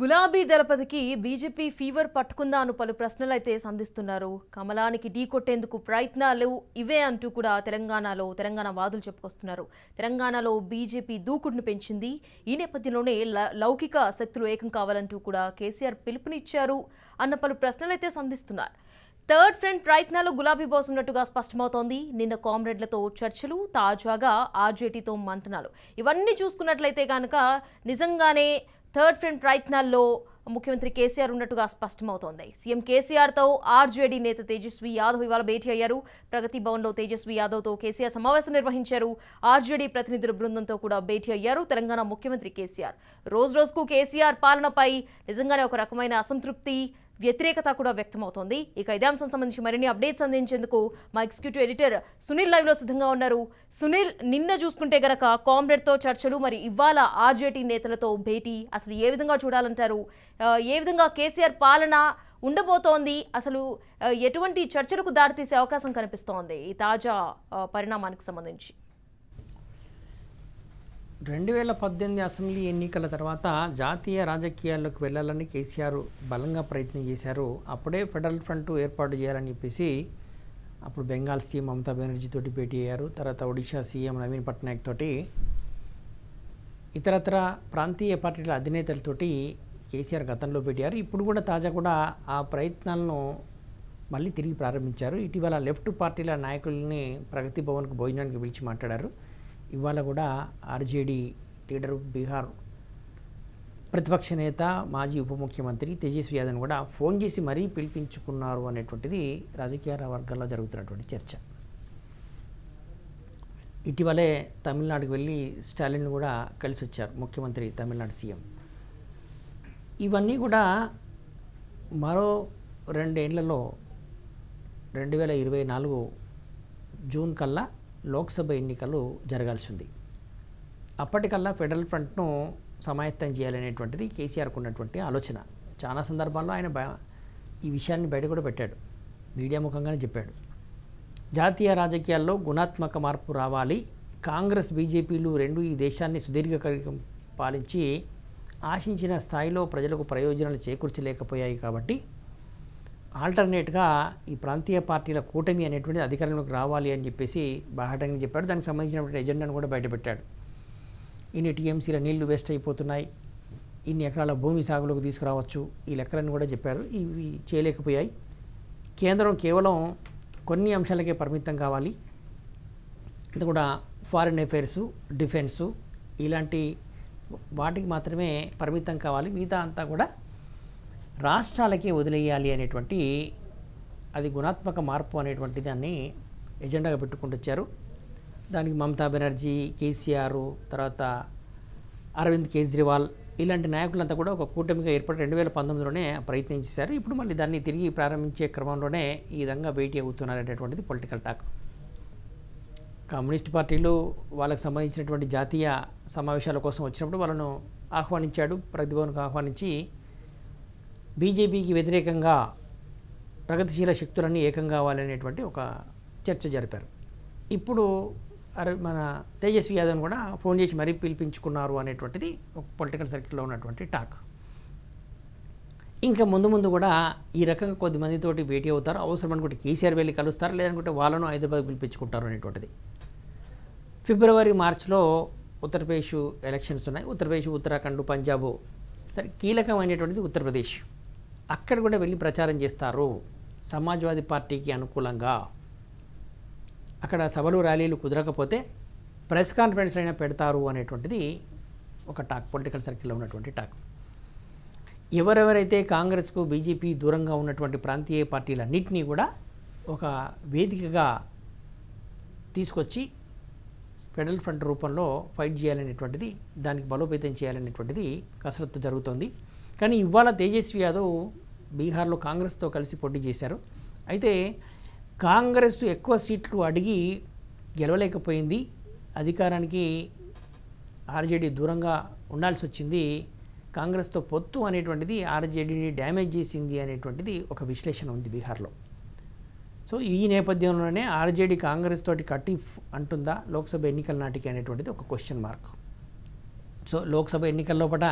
గులాబీ దళపతికి BJP fever పట్టుకుందా అను పలు ప్రశ్నలు అయితే సంధిస్తున్నారు కమలానికి ఢీ కొట్టేందుకు ప్రయత్నాలు ఇవే అంటూ కూడా తెలంగాణలో తెలంగాణ వాదులు చెప్పుకొస్తున్నారు తెలంగాణలో బీజేపీ దూకుడును పెంచింది ఈ నేపథ్యంలోనే లౌకిక శక్తులు ఏకం కావాలంటూ కూడా కేసీఆర్ పిలుపునిచ్చారు అన్న పలు ప్రశ్నలు అయితే సంధిస్తున్నారు థర్డ్ ఫ్రంట్ ప్రయత్నాలు ఉన్నట్టుగా స్పష్టమవుతోంది నిన్న కామ్రేడ్లతో చర్చలు తాజాగా ఆర్జేటీతో మంతనాలు ఇవన్నీ చూసుకున్నట్లయితే కనుక నిజంగానే థర్డ్ ఫ్రంట్ ప్రయత్నాల్లో ముఖ్యమంత్రి కేసీఆర్ ఉన్నట్టుగా స్పష్టమవుతోంది సీఎం కేసీఆర్తో ఆర్జేడీ నేత తేజస్వి యాదవ్ ఇవాళ భేటీ అయ్యారు ప్రగతి భవన్లో తేజస్వి యాదవ్తో కేసీఆర్ సమావేశం నిర్వహించారు ఆర్జేడీ ప్రతినిధుల బృందంతో కూడా భేటీ అయ్యారు తెలంగాణ ముఖ్యమంత్రి కేసీఆర్ రోజు రోజుకు కేసీఆర్ పాలనపై నిజంగానే ఒక రకమైన అసంతృప్తి వ్యతిరేకత కూడా వ్యక్తమవుతోంది ఇక ఇదే అంశం సంబంధించి మరిన్ని అప్డేట్స్ అందించేందుకు మా ఎగ్జిక్యూటివ్ ఎడిటర్ సునీల్ లైవ్లో సిద్ధంగా ఉన్నారు సునీల్ నిన్న చూసుకుంటే గనక కామ్రేడ్తో చర్చలు మరి ఇవాళ ఆర్జేటీ నేతలతో భేటీ అసలు ఏ విధంగా చూడాలంటారు ఏ విధంగా కేసీఆర్ పాలన ఉండబోతోంది అసలు ఎటువంటి చర్చలకు దారితీసే అవకాశం కనిపిస్తోంది ఈ తాజా పరిణామానికి సంబంధించి రెండు వేల పద్దెనిమిది అసెంబ్లీ ఎన్నికల తర్వాత జాతీయ రాజకీయాల్లోకి వెళ్ళాలని కేసీఆర్ బలంగా ప్రయత్నం చేశారు అప్పుడే ఫెడరల్ ఫ్రంట్ ఏర్పాటు చేయాలని చెప్పేసి అప్పుడు బెంగాల్ సీఎం మమతా బెనర్జీ తోటి భేటీ అయ్యారు తర్వాత ఒడిషా సీఎం నవీన్ పట్నాయక్ తోటి ఇతరత్ర ప్రాంతీయ పార్టీల అధినేతలతోటి కేసీఆర్ గతంలో పెట్టారు ఇప్పుడు కూడా తాజా కూడా ఆ ప్రయత్నాలను మళ్ళీ తిరిగి ప్రారంభించారు ఇటీవల లెఫ్ట్ పార్టీల నాయకుల్ని ప్రగతి భవన్కు భోజనానికి పిలిచి మాట్లాడారు ఇవాళ కూడా ఆర్జేడీ లీడర్ బీహార్ ప్రతిపక్ష నేత మాజీ ఉప ముఖ్యమంత్రి తేజస్వి యాదవ్ కూడా ఫోన్ చేసి మరీ పిలిపించుకున్నారు అనేటువంటిది రాజకీయ వర్గాల్లో జరుగుతున్నటువంటి చర్చ ఇటీవలే తమిళనాడుకు వెళ్ళి స్టాలిన్ కూడా కలిసి వచ్చారు ముఖ్యమంత్రి తమిళనాడు సీఎం ఇవన్నీ కూడా మరో రెండేళ్లలో రెండు వేల ఇరవై నాలుగు జూన్ కల్లా లోక్సభ ఎన్నికలు జరగాల్సి ఉంది అప్పటికల్లా ఫెడరల్ ఫ్రంట్ను సమాయత్తం చేయాలనేటువంటిది కేసీఆర్కు ఉన్నటువంటి ఆలోచన చాలా సందర్భాల్లో ఆయన ఈ విషయాన్ని బయట కూడా పెట్టాడు మీడియా ముఖంగానే చెప్పాడు జాతీయ రాజకీయాల్లో గుణాత్మక మార్పు రావాలి కాంగ్రెస్ బీజేపీలు రెండు ఈ దేశాన్ని సుదీర్ఘకాలం పాలించి ఆశించిన స్థాయిలో ప్రజలకు ప్రయోజనాలు చేకూర్చలేకపోయాయి కాబట్టి ఆల్టర్నేట్గా ఈ ప్రాంతీయ పార్టీల కూటమి అనేటువంటిది అధికారంలోకి రావాలి అని చెప్పేసి బాహాటంగా చెప్పాడు దానికి సంబంధించినటువంటి ఎజెండాను కూడా బయటపెట్టాడు ఇన్ని టీఎంసీల నీళ్లు వేస్ట్ అయిపోతున్నాయి ఇన్ని ఎకరాల భూమి సాగులోకి తీసుకురావచ్చు ఈ లెక్కలను కూడా చెప్పారు ఇవి చేయలేకపోయాయి కేంద్రం కేవలం కొన్ని అంశాలకే పరిమితం కావాలి ఇది కూడా ఫారిన్ అఫైర్సు డిఫెన్సు ఇలాంటి వాటికి మాత్రమే పరిమితం కావాలి మిగతా అంతా కూడా రాష్ట్రాలకే వదిలేయాలి అనేటువంటి అది గుణాత్మక మార్పు అనేటువంటి దాన్ని ఎజెండాగా పెట్టుకుంటూ వచ్చారు దానికి మమతా బెనర్జీ కేసీఆర్ తర్వాత అరవింద్ కేజ్రీవాల్ ఇలాంటి నాయకులంతా కూడా ఒక కూటమిగా ఏర్పడి రెండు వేల పంతొమ్మిదిలోనే ప్రయత్నించేశారు ఇప్పుడు మళ్ళీ దాన్ని తిరిగి ప్రారంభించే క్రమంలోనే ఈ విధంగా భేటీ అనేటువంటిది పొలిటికల్ టాక్ కమ్యూనిస్ట్ పార్టీలు వాళ్ళకు సంబంధించినటువంటి జాతీయ సమావేశాల కోసం వచ్చినప్పుడు వాళ్ళను ఆహ్వానించాడు ప్రతిభవన్కు ఆహ్వానించి బీజేపీకి వ్యతిరేకంగా ప్రగతిశీల శక్తులన్నీ ఏకం కావాలనేటువంటి ఒక చర్చ జరిపారు ఇప్పుడు మన తేజస్వి యాదవ్ కూడా ఫోన్ చేసి మరీ పిలిపించుకున్నారు అనేటువంటిది ఒక పొలిటికల్ సర్కిల్లో ఉన్నటువంటి టాక్ ఇంకా ముందు ముందు కూడా ఈ రకంగా కొద్దిమందితోటి భేటీ అవుతారు అవసరం అనుకుంటే కేసీఆర్ వెళ్ళి కలుస్తారు లేదనుకుంటే వాళ్ళను హైదరాబాద్ పిలిపించుకుంటారు అనేటువంటిది ఫిబ్రవరి మార్చిలో ఉత్తరప్రదేశ్ ఎలక్షన్స్ ఉన్నాయి ఉత్తరప్రదేశ్ ఉత్తరాఖండ్ పంజాబ్ సరే కీలకమైనటువంటిది ఉత్తరప్రదేశ్ అక్కడ కూడా వెళ్ళి ప్రచారం చేస్తారు సమాజ్వాదీ పార్టీకి అనుకూలంగా అక్కడ సభలు ర్యాలీలు కుదరకపోతే ప్రెస్ కాన్ఫరెన్స్ అయినా పెడతారు అనేటువంటిది ఒక టాక్ పొలిటికల్ సర్కిల్లో ఉన్నటువంటి టాక్ ఎవరెవరైతే కాంగ్రెస్కు బీజేపీ దూరంగా ఉన్నటువంటి ప్రాంతీయ పార్టీలన్నింటినీ కూడా ఒక వేదికగా తీసుకొచ్చి ఫెడరల్ ఫ్రంట్ రూపంలో ఫైట్ చేయాలనేటువంటిది దానికి బలోపేతం చేయాలనేటువంటిది కసరత్తు జరుగుతోంది కానీ ఇవాళ తేజస్వి యాదవ్ బీహార్లో కాంగ్రెస్తో కలిసి పోటీ చేశారు అయితే కాంగ్రెస్ ఎక్కువ సీట్లు అడిగి గెలవలేకపోయింది అధికారానికి ఆర్జేడీ దూరంగా ఉండాల్సి వచ్చింది కాంగ్రెస్తో పొత్తు అనేటువంటిది ఆర్జేడీని డ్యామేజ్ చేసింది అనేటువంటిది ఒక విశ్లేషణ ఉంది బీహార్లో సో ఈ నేపథ్యంలోనే ఆర్జేడీ కాంగ్రెస్ తోటి కట్టి అంటుందా లోక్సభ ఎన్నికల నాటికి అనేటువంటిది ఒక క్వశ్చన్ మార్క్ సో లోక్సభ ఎన్నికల లోపల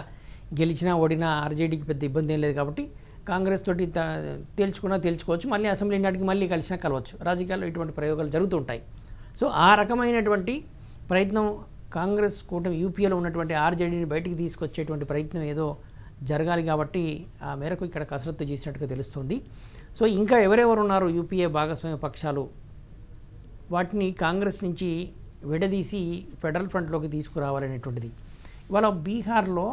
గెలిచినా ఓడినా ఆర్జేడీకి పెద్ద ఇబ్బంది ఏం లేదు కాబట్టి కాంగ్రెస్ తోటి తేల్చుకున్నా తేల్చుకోవచ్చు మళ్ళీ అసెంబ్లీ నాటికి మళ్ళీ కలిసినా కలవచ్చు రాజకీయాల్లో ఇటువంటి ప్రయోగాలు జరుగుతుంటాయి సో ఆ రకమైనటువంటి ప్రయత్నం కాంగ్రెస్ కూటమి యూపీఏలో ఉన్నటువంటి ఆర్జేడీని బయటికి తీసుకొచ్చేటువంటి ప్రయత్నం ఏదో జరగాలి కాబట్టి ఆ మేరకు ఇక్కడ కసరత్తు చేసినట్టుగా తెలుస్తుంది సో ఇంకా ఎవరెవరు ఉన్నారు యూపీఏ భాగస్వామ్య పక్షాలు వాటిని కాంగ్రెస్ నుంచి విడదీసి ఫెడరల్ ఫ్రంట్లోకి తీసుకురావాలనేటువంటిది ఇవాళ బీహార్లో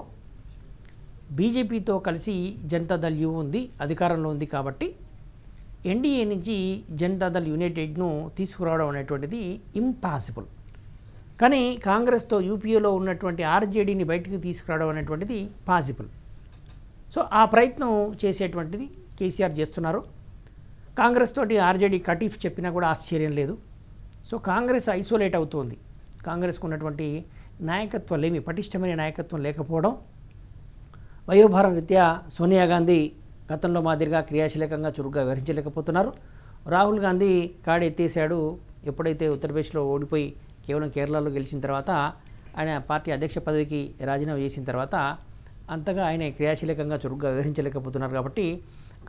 బీజేపీతో కలిసి జనతాదళ్ యు ఉంది అధికారంలో ఉంది కాబట్టి ఎన్డీఏ నుంచి జనతాదళ్ యునైటెడ్ను తీసుకురావడం అనేటువంటిది ఇంపాసిబుల్ కానీ కాంగ్రెస్తో యూపీఏలో ఉన్నటువంటి ఆర్జేడీని బయటకు తీసుకురావడం అనేటువంటిది పాసిబుల్ సో ఆ ప్రయత్నం చేసేటువంటిది కేసీఆర్ చేస్తున్నారు కాంగ్రెస్ తోటి ఆర్జేడీ కటీఫ్ చెప్పినా కూడా ఆశ్చర్యం లేదు సో కాంగ్రెస్ ఐసోలేట్ అవుతోంది కాంగ్రెస్కు ఉన్నటువంటి నాయకత్వం లేమి పటిష్టమైన నాయకత్వం లేకపోవడం వయోభారం రీత్యా సోనియా గాంధీ గతంలో మాదిరిగా క్రియాశీలకంగా చురుగ్గా వ్యవహరించలేకపోతున్నారు రాహుల్ గాంధీ కాడ ఎత్తేసాడు ఎప్పుడైతే ఉత్తరప్రదేశ్లో ఓడిపోయి కేవలం కేరళలో గెలిచిన తర్వాత ఆయన పార్టీ అధ్యక్ష పదవికి రాజీనామా చేసిన తర్వాత అంతగా ఆయన క్రియాశీలకంగా చురుగ్గా వ్యవహరించలేకపోతున్నారు కాబట్టి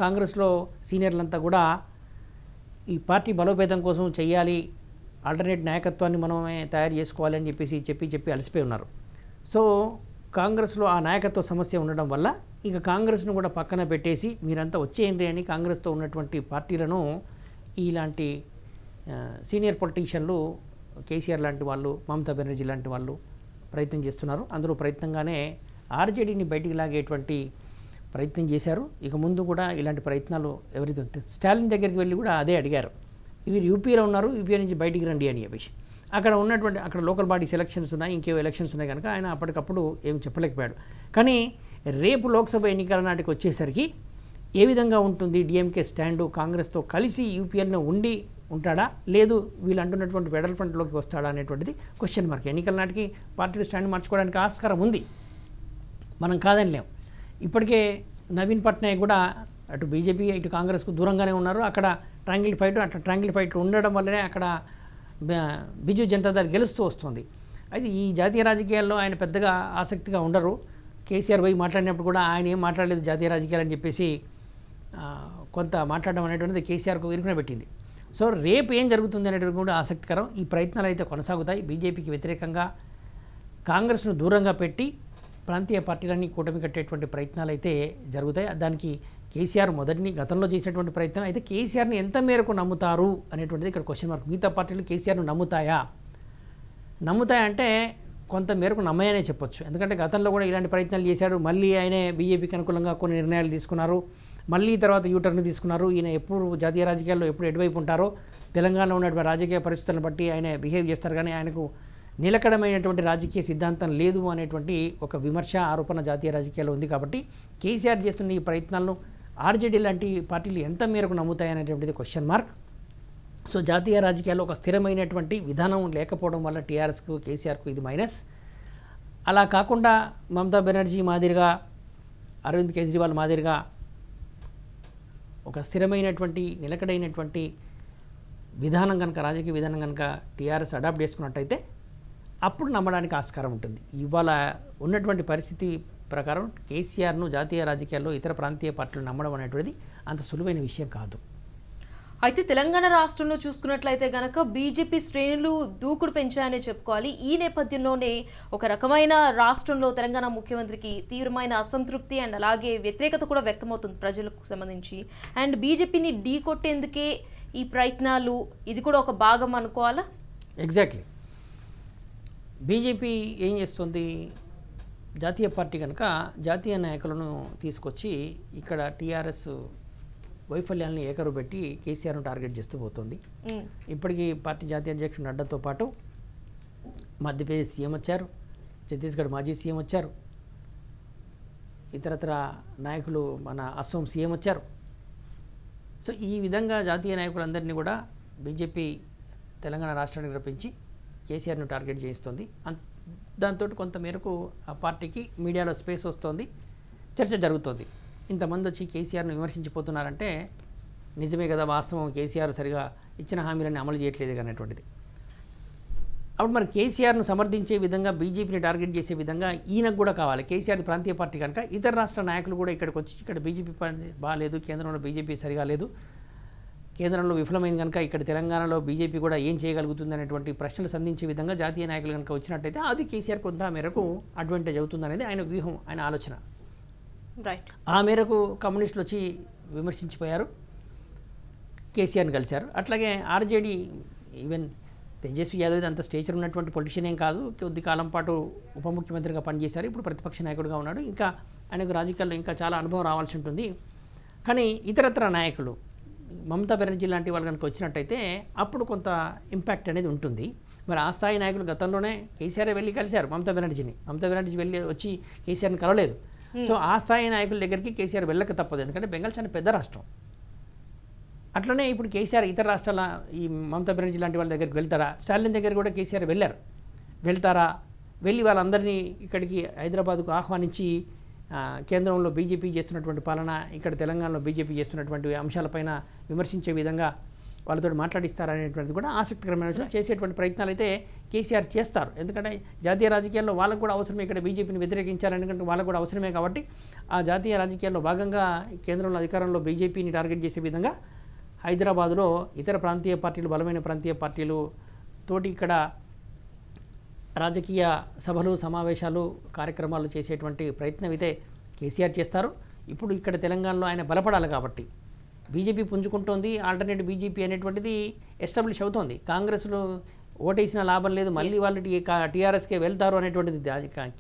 కాంగ్రెస్లో సీనియర్లంతా కూడా ఈ పార్టీ బలోపేతం కోసం చేయాలి ఆల్టర్నేట్ నాయకత్వాన్ని మనమే తయారు చేసుకోవాలని చెప్పేసి చెప్పి చెప్పి అలసిపోయి ఉన్నారు సో కాంగ్రెస్లో ఆ నాయకత్వ సమస్య ఉండడం వల్ల ఇక కాంగ్రెస్ను కూడా పక్కన పెట్టేసి మీరంతా వచ్చేయండి అని కాంగ్రెస్తో ఉన్నటువంటి పార్టీలను ఇలాంటి సీనియర్ పొలిటీషియన్లు కేసీఆర్ లాంటి వాళ్ళు మమతా బెనర్జీ లాంటి వాళ్ళు ప్రయత్నం చేస్తున్నారు అందులో ప్రయత్నంగానే ఆర్జేడీని బయటికి లాగేటువంటి ప్రయత్నం చేశారు ఇక ముందు కూడా ఇలాంటి ప్రయత్నాలు ఎవరైతే ఉంటాయి స్టాలిన్ దగ్గరికి వెళ్ళి కూడా అదే అడిగారు వీరు యూపీలో ఉన్నారు యూపీ నుంచి బయటికి రండి అని అభిషేక్ అక్కడ ఉన్నటువంటి అక్కడ లోకల్ బాడీస్ ఎలక్షన్స్ ఉన్నాయి ఇంకేవో ఎలక్షన్స్ ఉన్నాయి కనుక ఆయన అప్పటికప్పుడు ఏం చెప్పలేకపోయాడు కానీ రేపు లోక్సభ ఎన్నికల నాటికి వచ్చేసరికి ఏ విధంగా ఉంటుంది డిఎంకే స్టాండు కాంగ్రెస్తో కలిసి యూపీఎల్లో ఉండి ఉంటాడా లేదు వీళ్ళు అంటున్నటువంటి ఫ్రంట్లోకి వస్తాడా అనేటువంటిది క్వశ్చన్ మార్క్ ఎన్నికల నాటికి పార్టీ స్టాండ్ మార్చుకోవడానికి ఆస్కారం ఉంది మనం కాదని లేం ఇప్పటికే నవీన్ పట్నాయక్ కూడా అటు బీజేపీ ఇటు కాంగ్రెస్కు దూరంగానే ఉన్నారు అక్కడ ట్రాంగిల్ ఫైట్ అట్లా ట్రాంగిల్ ఫైట్లు ఉండడం వల్లనే అక్కడ బిజు దళ గెలుస్తూ వస్తుంది అయితే ఈ జాతీయ రాజకీయాల్లో ఆయన పెద్దగా ఆసక్తిగా ఉండరు కేసీఆర్ పోయి మాట్లాడినప్పుడు కూడా ఆయన ఏం మాట్లాడలేదు జాతీయ రాజకీయాలు అని చెప్పేసి కొంత మాట్లాడడం అనేటువంటిది కేసీఆర్కు ఇరుకున పెట్టింది సో రేపు ఏం జరుగుతుంది అనేటువంటి కూడా ఆసక్తికరం ఈ ప్రయత్నాలు అయితే కొనసాగుతాయి బీజేపీకి వ్యతిరేకంగా కాంగ్రెస్ను దూరంగా పెట్టి ప్రాంతీయ పార్టీలన్నీ కూటమి కట్టేటువంటి ప్రయత్నాలు అయితే జరుగుతాయి దానికి కేసీఆర్ మొదటిని గతంలో చేసినటువంటి ప్రయత్నం అయితే కేసీఆర్ని ఎంత మేరకు నమ్ముతారు అనేటువంటిది ఇక్కడ క్వశ్చన్ మార్క్ మిగతా పార్టీలు కేసీఆర్ను నమ్ముతాయా నమ్ముతాయంటే కొంత మేరకు నమ్మయనే చెప్పొచ్చు ఎందుకంటే గతంలో కూడా ఇలాంటి ప్రయత్నాలు చేశారు మళ్ళీ ఆయనే బీజేపీకి అనుకూలంగా కొన్ని నిర్ణయాలు తీసుకున్నారు మళ్ళీ తర్వాత యూటర్న్ తీసుకున్నారు ఈయన ఎప్పుడు జాతీయ రాజకీయాల్లో ఎప్పుడు ఎటువైపు ఉంటారో తెలంగాణలో ఉన్నటువంటి రాజకీయ పరిస్థితులను బట్టి ఆయన బిహేవ్ చేస్తారు కానీ ఆయనకు నిలకడమైనటువంటి రాజకీయ సిద్ధాంతం లేదు అనేటువంటి ఒక విమర్శ ఆరోపణ జాతీయ రాజకీయాల్లో ఉంది కాబట్టి కేసీఆర్ చేస్తున్న ఈ ప్రయత్నాలను ఆర్జేడీ లాంటి పార్టీలు ఎంత మేరకు నమ్ముతాయనేటువంటిది క్వశ్చన్ మార్క్ సో జాతీయ రాజకీయాల్లో ఒక స్థిరమైనటువంటి విధానం లేకపోవడం వల్ల టీఆర్ఎస్కు కేసీఆర్కు ఇది మైనస్ అలా కాకుండా మమతా బెనర్జీ మాదిరిగా అరవింద్ కేజ్రీవాల్ మాదిరిగా ఒక స్థిరమైనటువంటి నిలకడైనటువంటి విధానం కనుక రాజకీయ విధానం కనుక టీఆర్ఎస్ అడాప్ట్ చేసుకున్నట్టయితే అప్పుడు నమ్మడానికి ఆస్కారం ఉంటుంది ఇవాళ ఉన్నటువంటి పరిస్థితి ప్రకారం కేసీఆర్ను జాతీయ రాజకీయాల్లో ఇతర ప్రాంతీయ పార్టీలు నమ్మడం అనేటువంటిది అంత సులువైన విషయం కాదు అయితే తెలంగాణ రాష్ట్రంలో చూసుకున్నట్లయితే గనక బీజేపీ శ్రేణులు దూకుడు పెంచాయనే చెప్పుకోవాలి ఈ నేపథ్యంలోనే ఒక రకమైన రాష్ట్రంలో తెలంగాణ ముఖ్యమంత్రికి తీవ్రమైన అసంతృప్తి అండ్ అలాగే వ్యతిరేకత కూడా వ్యక్తమవుతుంది ప్రజలకు సంబంధించి అండ్ బీజేపీని ఢీ కొట్టేందుకే ఈ ప్రయత్నాలు ఇది కూడా ఒక భాగం అనుకోవాలా ఎగ్జాక్ట్లీ బీజేపీ ఏం చేస్తుంది జాతీయ పార్టీ కనుక జాతీయ నాయకులను తీసుకొచ్చి ఇక్కడ టీఆర్ఎస్ వైఫల్యాలను ఏకరు పెట్టి కేసీఆర్ను టార్గెట్ చేస్తూ పోతుంది ఇప్పటికీ పార్టీ జాతీయ అధ్యక్షుడు నడ్డాతో పాటు మధ్యప్రదేశ్ సీఎం వచ్చారు ఛత్తీస్గఢ్ మాజీ సీఎం వచ్చారు ఇతరత్ర నాయకులు మన అస్సోం సీఎం వచ్చారు సో ఈ విధంగా జాతీయ నాయకులందరినీ కూడా బీజేపీ తెలంగాణ రాష్ట్రానికి రప్పించి కేసీఆర్ను టార్గెట్ చేయిస్తుంది దాంతో కొంత మేరకు ఆ పార్టీకి మీడియాలో స్పేస్ వస్తోంది చర్చ జరుగుతుంది ఇంతమంది వచ్చి కేసీఆర్ను విమర్శించిపోతున్నారంటే నిజమే కదా వాస్తవం కేసీఆర్ సరిగా ఇచ్చిన హామీలన్నీ అమలు చేయట్లేదు అనేటువంటిది అప్పుడు మరి కేసీఆర్ను సమర్థించే విధంగా బీజేపీని టార్గెట్ చేసే విధంగా ఈయనకు కూడా కావాలి కేసీఆర్ ప్రాంతీయ పార్టీ కనుక ఇతర రాష్ట్ర నాయకులు కూడా ఇక్కడికి వచ్చి ఇక్కడ బీజేపీ బాగాలేదు కేంద్రంలో బీజేపీ సరిగా లేదు కేంద్రంలో విఫలమైంది కనుక ఇక్కడ తెలంగాణలో బీజేపీ కూడా ఏం చేయగలుగుతుంది అనేటువంటి ప్రశ్నలు సంధించే విధంగా జాతీయ నాయకులు కనుక వచ్చినట్టయితే అది కేసీఆర్ కొంత మేరకు అడ్వాంటేజ్ అవుతుంది అనేది ఆయన వ్యూహం ఆయన ఆలోచన ఆ మేరకు కమ్యూనిస్టులు వచ్చి విమర్శించిపోయారు కేసీఆర్ని కలిశారు అట్లాగే ఆర్జేడీ ఈవెన్ తేజస్వి యాదవ్ అంత స్టేచర్ ఉన్నటువంటి పొలిటిషియన్ ఏం కాదు కొద్ది కాలం పాటు ఉప ముఖ్యమంత్రిగా పనిచేశారు ఇప్పుడు ప్రతిపక్ష నాయకుడిగా ఉన్నాడు ఇంకా ఆయనకు రాజకీయాల్లో ఇంకా చాలా అనుభవం రావాల్సి ఉంటుంది కానీ ఇతరత్ర నాయకులు మమతా బెనర్జీ లాంటి వాళ్ళు కనుక వచ్చినట్టయితే అప్పుడు కొంత ఇంపాక్ట్ అనేది ఉంటుంది మరి ఆ స్థాయి నాయకులు గతంలోనే కేసీఆర్ వెళ్ళి కలిశారు మమతా బెనర్జీని మమతా బెనర్జీ వెళ్ళి వచ్చి కేసీఆర్ని కలవలేదు సో ఆ స్థాయి నాయకుల దగ్గరికి కేసీఆర్ వెళ్ళక తప్పదు ఎందుకంటే బెంగాల్ చాలా పెద్ద రాష్ట్రం అట్లనే ఇప్పుడు కేసీఆర్ ఇతర రాష్ట్రాల ఈ మమతా బెనర్జీ లాంటి వాళ్ళ దగ్గరికి వెళ్తారా స్టాలిన్ దగ్గర కూడా కేసీఆర్ వెళ్ళారు వెళ్తారా వెళ్ళి వాళ్ళందరినీ ఇక్కడికి హైదరాబాద్కు ఆహ్వానించి కేంద్రంలో బీజేపీ చేస్తున్నటువంటి పాలన ఇక్కడ తెలంగాణలో బీజేపీ చేస్తున్నటువంటి అంశాలపైన విమర్శించే విధంగా వాళ్ళతో మాట్లాడిస్తారనేటువంటిది కూడా ఆసక్తికరమైన విషయం చేసేటువంటి ప్రయత్నాలు అయితే కేసీఆర్ చేస్తారు ఎందుకంటే జాతీయ రాజకీయాల్లో వాళ్ళకు కూడా అవసరమే ఇక్కడ బీజేపీని వ్యతిరేకించాలని ఎందుకంటే వాళ్ళకు కూడా అవసరమే కాబట్టి ఆ జాతీయ రాజకీయాల్లో భాగంగా కేంద్రంలో అధికారంలో బీజేపీని టార్గెట్ చేసే విధంగా హైదరాబాదులో ఇతర ప్రాంతీయ పార్టీలు బలమైన ప్రాంతీయ పార్టీలు తోటి ఇక్కడ రాజకీయ సభలు సమావేశాలు కార్యక్రమాలు చేసేటువంటి ప్రయత్నం ఇదే కేసీఆర్ చేస్తారు ఇప్పుడు ఇక్కడ తెలంగాణలో ఆయన బలపడాలి కాబట్టి బీజేపీ పుంజుకుంటోంది ఆల్టర్నేట్ బీజేపీ అనేటువంటిది ఎస్టాబ్లిష్ అవుతోంది కాంగ్రెస్లో ఓటేసిన లాభం లేదు మళ్ళీ వాళ్ళు టీఆర్ఎస్కే వెళ్తారు అనేటువంటిది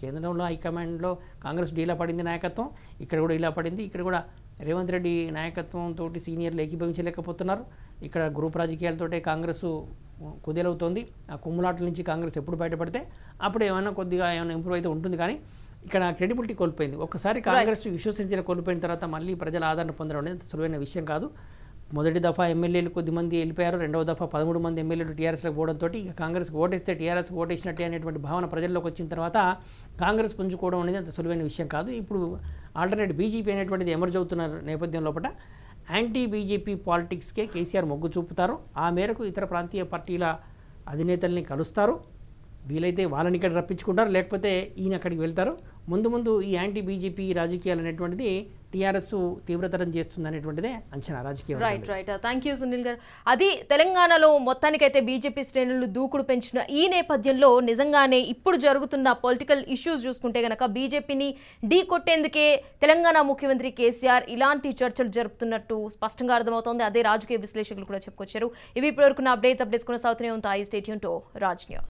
కేంద్రంలో హైకమాండ్లో కాంగ్రెస్ డీలా పడింది నాయకత్వం ఇక్కడ కూడా ఇలా పడింది ఇక్కడ కూడా రేవంత్ రెడ్డి నాయకత్వంతో సీనియర్లు ఏకీభవించలేకపోతున్నారు ఇక్కడ గ్రూప్ రాజకీయాలతోటే కాంగ్రెస్ కుదేలవుతోంది ఆ కుమ్ములాట్ల నుంచి కాంగ్రెస్ ఎప్పుడు బయటపడితే అప్పుడు ఏమైనా కొద్దిగా ఏమైనా ఇంప్రూవ్ అయితే ఉంటుంది కానీ ఇక్కడ క్రెడిబిలిటీ కోల్పోయింది ఒకసారి కాంగ్రెస్ విశ్వసించిన కోల్పోయిన తర్వాత మళ్ళీ ప్రజల ఆదరణ పొందడం అనేది సులువైన విషయం కాదు మొదటి దఫా ఎమ్మెల్యేలు కొద్దిమంది వెళ్ళిపోయారు రెండవ దఫా పదమూడు మంది ఎమ్మెల్యేలు టీఆర్ఎస్లకు పోవడంతో ఇక కాంగ్రెస్కి ఓటేస్తే టీఆర్ఎస్కి ఓటేసినట్టే అనేటువంటి భావన ప్రజల్లోకి వచ్చిన తర్వాత కాంగ్రెస్ పుంజుకోవడం అనేది అంత సులువైన విషయం కాదు ఇప్పుడు ఆల్టర్నేట్ బీజేపీ అనేటువంటిది ఎమర్జ్ అవుతున్న నేపథ్యం లోపల యాంటీ బీజేపీ పాలిటిక్స్కే కేసీఆర్ మొగ్గు చూపుతారు ఆ మేరకు ఇతర ప్రాంతీయ పార్టీల అధినేతల్ని కలుస్తారు వీలైతే వాళ్ళని ఇక్కడ రప్పించుకుంటారు లేకపోతే ఈయన అక్కడికి వెళ్తారు ముందు ముందు ఈ యాంటీ బీజేపీ రాజకీయాలు అనేటువంటిది టీఆర్ఎస్ తీవ్రతరం చేస్తుంది అనేటువంటిదే అంచనా రాజకీయం right right thank you Sunil garu అది తెలంగాణలో మొత్తానికైతే బీజేపీ శ్రేణులు దూకుడు పెంచిన ఈ నేపథ్యంలో నిజంగానే ఇప్పుడు జరుగుతున్న పొలిటికల్ ఇష్యూస్ చూసుకుంటే గనక బీజేపీని ఢీ కొట్టేందుకే తెలంగాణ ముఖ్యమంత్రి కేసీఆర్ ఇలాంటి చర్చలు జరుపుతున్నట్టు స్పష్టంగా అర్థమవుతోంది అదే రాజకీయ విశ్లేషకులు కూడా చెప్పుకొచ్చారు ఇవి ఇప్పటివరకు అప్డేట్స్ అప్డేట్స్ కొనసాగుతూనే ఉంటాయి స్టేట్యూన్ టు రాజ్ న్యూస్